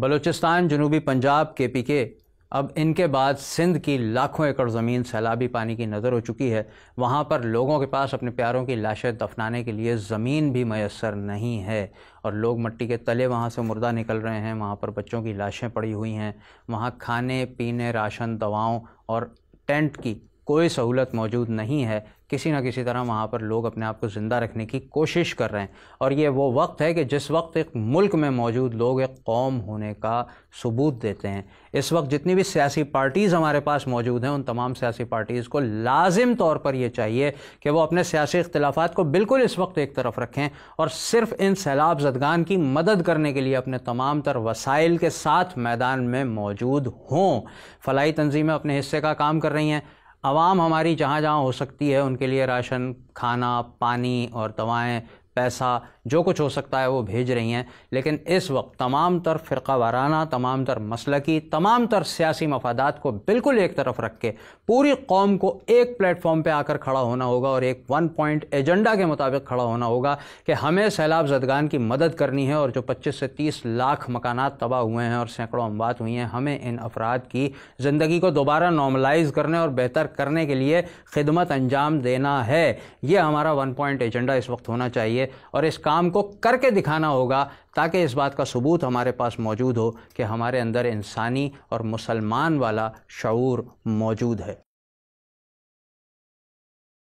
बलूचिस्तान जनूबी पंजाब के पी के अब इनके बाद सिंध की लाखों एकड़ ज़मीन सैलाबी पानी की नज़र हो चुकी है वहाँ पर लोगों के पास अपने प्यारों की लाशें दफनाने के लिए ज़मीन भी मैसर नहीं है और लोग मट्टी के तले वहाँ से मुर्दा निकल रहे हैं वहाँ पर बच्चों की लाशें पड़ी हुई हैं वहाँ खाने पीने राशन दवाओं और टेंट की कोई सहूलत मौजूद नहीं है किसी ना किसी तरह वहाँ पर लोग अपने आप को ज़िंदा रखने की कोशिश कर रहे हैं और ये वो वक्त है कि जिस वक्त एक मुल्क में मौजूद लोग एक कौम होने का सबूत देते हैं इस वक्त जितनी भी सियासी पार्टीज़ हमारे पास मौजूद हैं उन तमाम सियासी पार्टीज़ को लाजिम तौर पर यह चाहिए कि वो अपने सियासी इख्तलाफात को बिल्कुल इस वक्त एक तरफ रखें और सिर्फ इन सैलाब जदगान की मदद करने के लिए अपने तमाम तर वसाइल के साथ मैदान में मौजूद हों फलाई तनजीमें अपने हिस्से का काम कर रही हैं आवाम हमारी जहाँ जहाँ हो सकती है उनके लिए राशन खाना पानी और दवाएं पैसा जो कुछ हो सकता है वो भेज रही हैं लेकिन इस वक्त तमाम तर फ़िरका वाराना तमाम तर मसलकी तमाम तर सियासी मफादात को बिल्कुल एक तरफ रख के पूरी कौम को एक प्लेटफॉर्म पे आकर खड़ा होना होगा और एक वन पॉइंट एजेंडा के मुताबिक खड़ा होना होगा कि हमें सैलाब जदगान की मदद करनी है और जो पच्चीस से तीस लाख मकाना तबाह हुए हैं और सैकड़ों अमवात हुई हैं हमें इन अफराद की ज़िंदगी को दोबारा नॉर्मलाइज करने और बेहतर करने के लिए खिदमत अंजाम देना है ये हमारा वन पॉइंट एजेंडा इस वक्त होना चाहिए और इस काम को करके दिखाना होगा ताकि इस बात का सबूत हमारे पास मौजूद हो कि हमारे अंदर इंसानी और मुसलमान वाला शूर मौजूद है